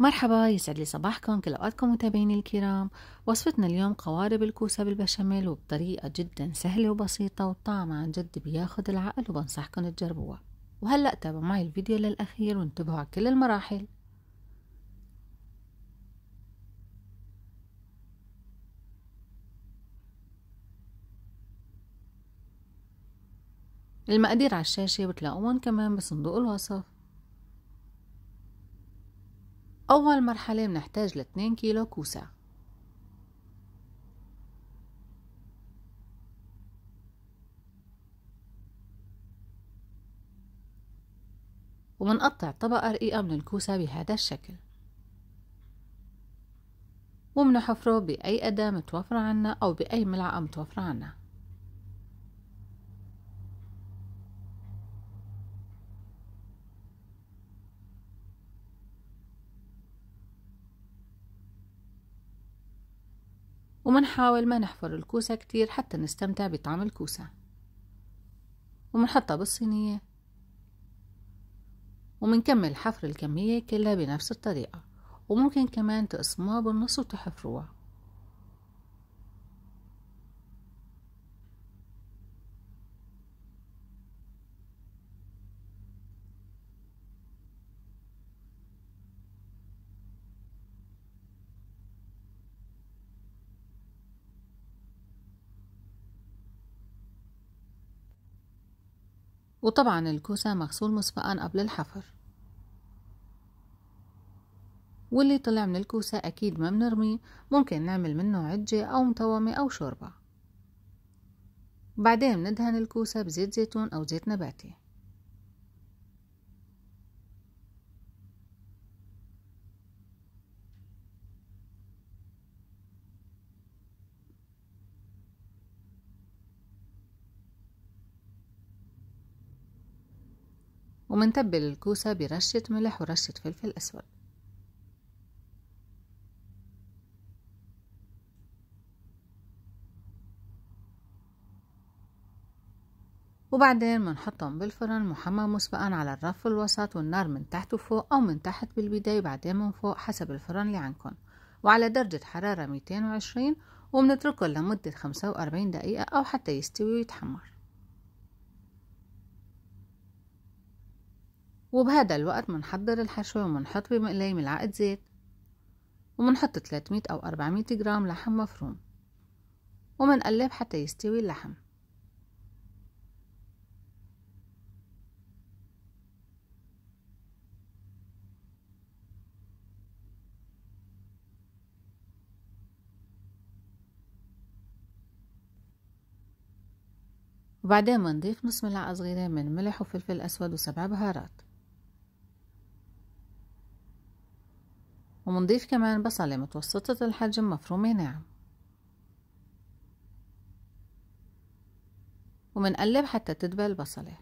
مرحبا يسعد لي صباحكم كل اوقاتكم متابعيني الكرام وصفتنا اليوم قوارب الكوسة بالبشاميل وبطريقة جدا سهلة وبسيطة والطعم عن جد بياخد العقل وبنصحكم تجربوها وهلأ تابعوا معي الفيديو للأخير وانتبهوا على كل المراحل المقادير على الشاشة بتلاقوهم كمان بصندوق الوصف أول مرحلة بنحتاج ل 2 كيلو كوسة ومنقطع طبقة رقيقة من الكوسة بهذا الشكل ومنحفره بأي أداة متوفرة عنا أو بأي ملعقة متوفرة عنا ومنحاول ما نحفر الكوسة كتير حتى نستمتع بطعم الكوسة ومنحطها بالصينية ومنكمل حفر الكمية كلها بنفس الطريقة وممكن كمان تقسموها بالنص وتحفروها وطبعا الكوسة مغسول مسبقا قبل الحفر واللي طلع من الكوسة أكيد ما بنرميه ممكن نعمل منه عجة أو مطومة أو شوربة بعدين بندهن الكوسة بزيت زيتون أو زيت نباتي ومنتبل الكوسة برشة ملح ورشة فلفل أسود وبعدين بنحطهم بالفرن محمى مسبقا على الرف الوسط والنار من تحت وفوق أو من تحت بالبداية وبعدين من فوق حسب الفرن اللي عندكم وعلى درجة حرارة 220 وبنتركه لمدة 45 دقيقة أو حتى يستوي ويتحمر وبهذا الوقت منحضر الحشوة ومنحط بمقلاية ملعقة زيت ومنحط 300 أو 400 جرام لحم مفروم ومنقلب حتى يستوي اللحم وبعدين منضيف نص ملعقة صغيرة من ملح وفلفل أسود وسبع بهارات ومنضيف كمان بصلة متوسطة الحجم مفرومة ناعم ومنقلب حتى تدبل البصلة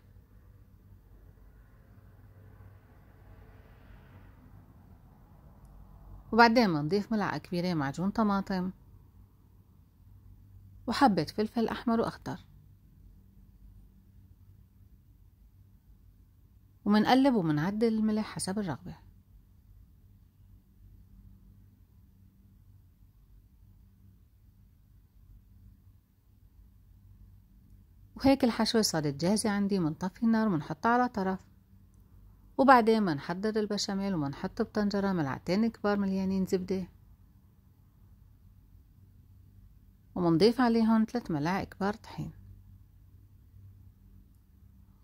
وبعدين منضيف ملعقة كبيرة معجون طماطم وحبة فلفل أحمر وأخضر ومنقلب ومنعدل الملح حسب الرغبة وهيك الحشوة صارت جاهزة عندي منطفي النار ومنحطها على طرف وبعدين منحضر البشاميل ومنحط بطنجرة ملعقتين كبار مليانين زبدة ومنضيف عليهم ثلاث ملاعق كبار طحين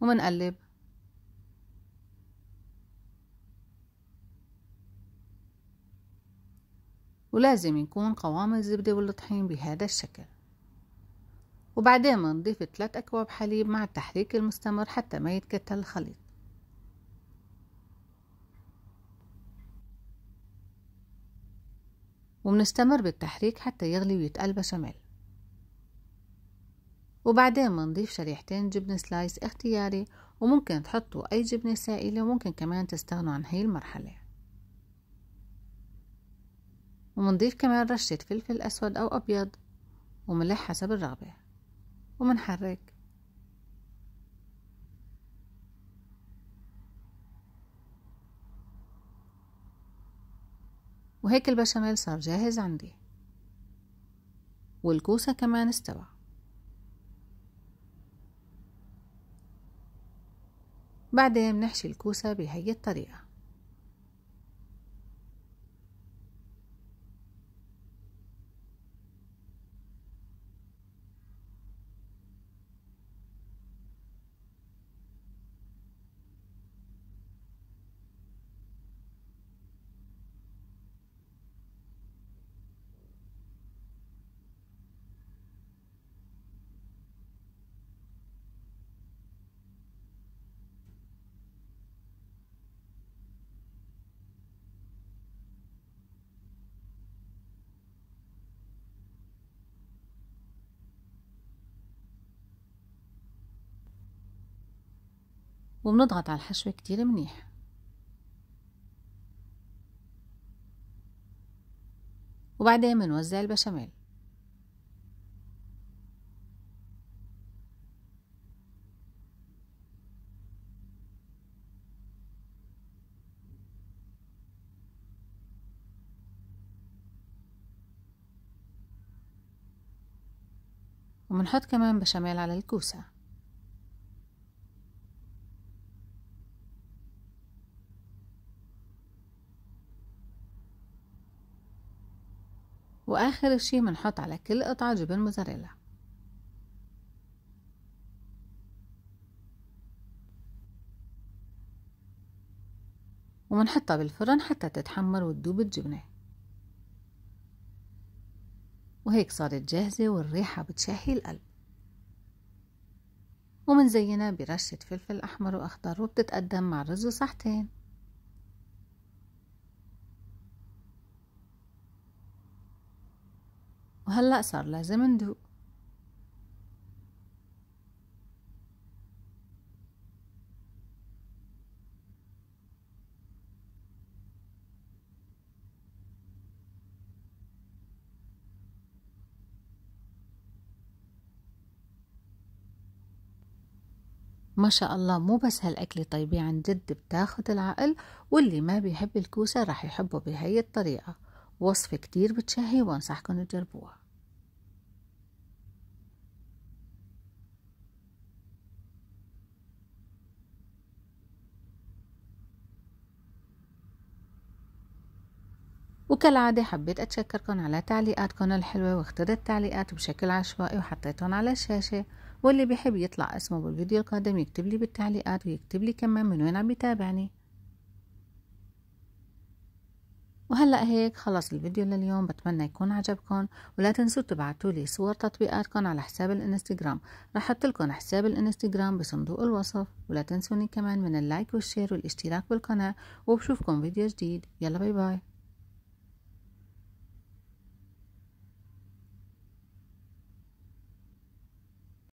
ومنقلب ولازم يكون قوام الزبدة والطحين بهذا الشكل وبعدين بنضيف ثلاث أكواب حليب مع التحريك المستمر حتى ما يتكتل الخليط وبنستمر بالتحريك حتى يغلي ويتقل بشاميل وبعدين بنضيف شريحتين جبنة سلايس اختياري وممكن تحطوا أي جبنة سائلة وممكن كمان تستغنوا عن هاي المرحلة ومنضيف كمان رشة فلفل أسود أو أبيض وملح حسب الرغبة ومنحرك وهيك البشاميل صار جاهز عندي والكوسة كمان استوى بعدين بنحشي الكوسة بهي الطريقة وبنضغط على الحشوة كتير منيح وبعدين بنوزع البشاميل وبنحط كمان بشاميل على الكوسه واخر شي بنحط على كل قطعة جبن موزاريلا ومنحطها بالفرن حتى تتحمر وتدوب الجبنة وهيك صارت جاهزة والريحة بتشهي القلب ومنزينها برشة فلفل أحمر وأخضر وبتتقدم مع الرز وصحتين وهلأ صار لازم ندوق ما شاء الله مو بس هالأكلة طيبة عن يعني جد بتاخد العقل واللي ما بيحب الكوسة رح يحبه بهاي الطريقة وصفة كتير بتشهي وأنصحكم تجربوها وكالعادة حبيت أتشكركم على تعليقاتكم الحلوة واخترت التعليقات بشكل عشوائي وحطيتهم على الشاشة واللي بيحب يطلع اسمه بالفيديو القادم يكتب لي بالتعليقات ويكتب لي كمان من وين عم يتابعني وهلا هيك خلص الفيديو لليوم بتمنى يكون عجبكم ولا تنسوا تبعتوا لي صور تطبيقاتكم على حساب الانستغرام رح احط لكم حساب الانستغرام بصندوق الوصف ولا تنسوني كمان من اللايك والشير والاشتراك بالقناه وبشوفكم فيديو جديد يلا باي باي